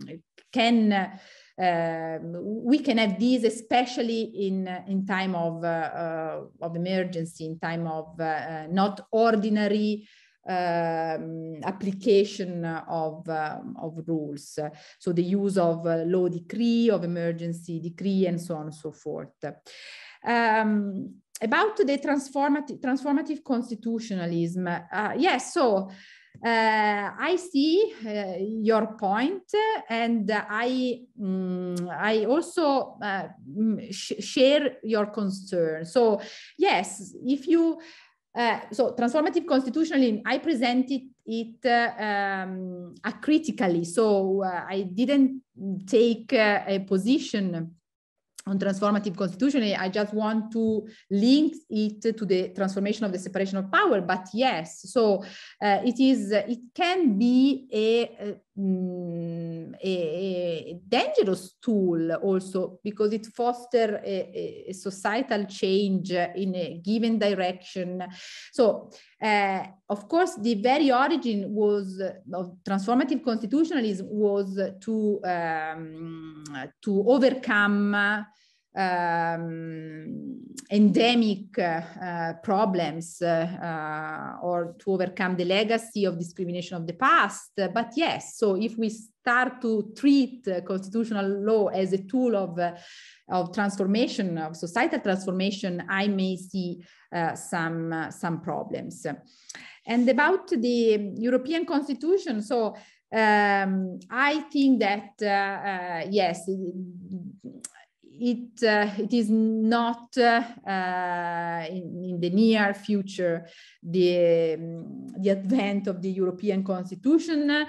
can um, we can have these, especially in, uh, in time of, uh, uh, of emergency, in time of not ordinary um, application of, um, of rules. So the use of law decree, of emergency decree, and so on and so forth. Um, about the transformative, transformative constitutionalism, uh, yes, so uh, I see uh, your point, and I mm, I also uh, sh share your concern. So yes, if you uh, so transformative constitutionalism, I presented it uh, um, acritically. So uh, I didn't take a position on transformative constitution. I just want to link it to the transformation of the separation of power. But yes, so uh, it is. Uh, it can be a, uh, mm, a, a, dangerous tool also because it fosters a, a societal change in a given direction. So uh, of course, the very origin was uh, of transformative constitutionalism was to um, to overcome um, endemic uh, problems uh, or to overcome the legacy of discrimination of the past. But yes, so if we start to treat uh, constitutional law as a tool of, uh, of transformation, of societal transformation, I may see some, some problems. And about the European Constitution, so um, I think that uh, uh, yes, it uh, it is not uh, uh, in, in, the near future the um, the advent of the European Constitution,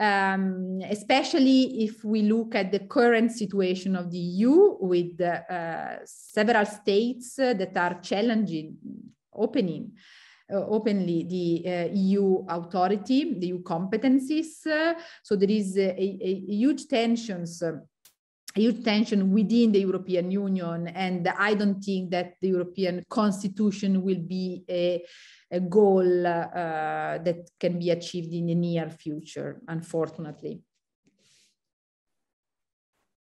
um, especially if we look at the current situation of the EU with uh, several states uh, that are challenging opening. Uh, openly the EU authority, the EU competencies. so there is a, a, a huge tensions a huge tension within the European Union, and I don't think that the European Constitution will be a, a goal uh, that can be achieved in the near future, unfortunately.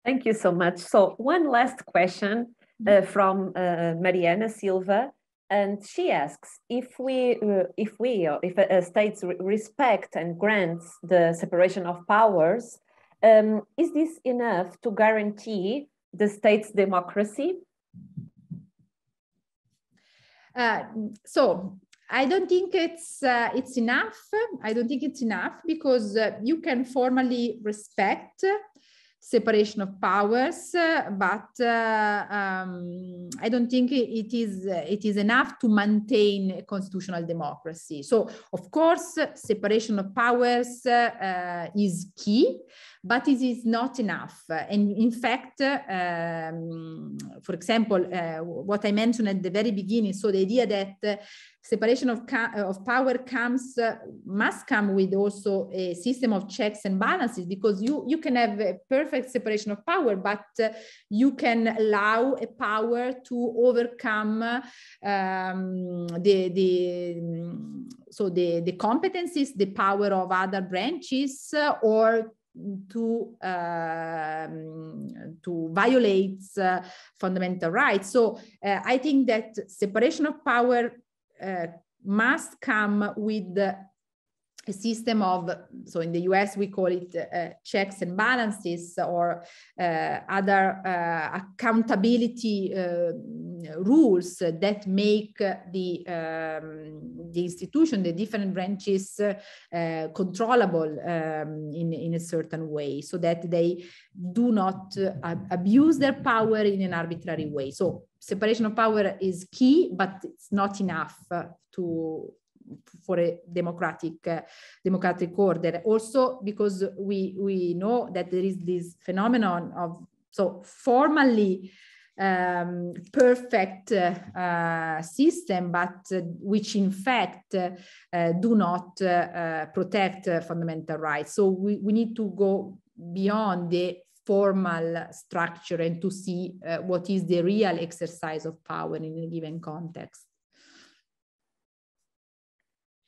Thank you so much. So one last question uh, mm-hmm. from uh, Mariana Silva, and she asks if we, uh, if we, or if uh, states respect and grants the separation of powers, um, is this enough to guarantee the state's democracy? Uh, so I don't think it's uh, it's enough. I don't think it's enough because uh, you can formally respect separation of powers, uh, but uh, um, I don't think it is it is enough to maintain constitutional democracy. So of course, separation of powers uh, is key, but it is not enough. and in fact, um, for example, uh, what I mentioned at the very beginning, so the idea that uh, separation of, of power comes uh, must come with also a system of checks and balances because you you can have a perfect separation of power but uh, you can allow a power to overcome um, the the so the the competencies the power of other branches uh, or to uh, to violate uh, fundamental rights. So uh, I think that separation of power uh, must come with a system of, so in the US we call it uh, checks and balances or uh, other uh, accountability uh, rules that make the, um, the institution, the different branches uh, controllable um, in, in a certain way so that they do not uh, abuse their power in an arbitrary way. So separation of power is key, but it's not enough to for a democratic uh, democratic order. Also, because we we know that there is this phenomenon of so formally um, perfect uh, uh, system, but uh, which in fact do not protect fundamental rights. So we, we need to go beyond the formal structure and to see what is the real exercise of power in a given context.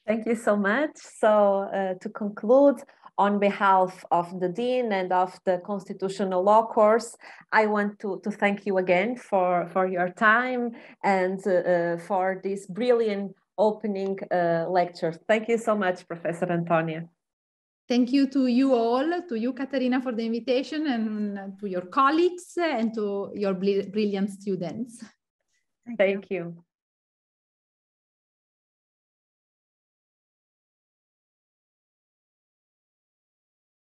Thank you so much. So, uh, to conclude, on behalf of the Dean and of the Constitutional Law course, I want to, to thank you again for, for your time and uh, uh for this brilliant opening uh, lecture. Thank you so much, Professor Antonia. Thank you to you all, to you, Katerina, for the invitation, and uh, to your colleagues uh, and to your brilliant students. Thank, thank you. you.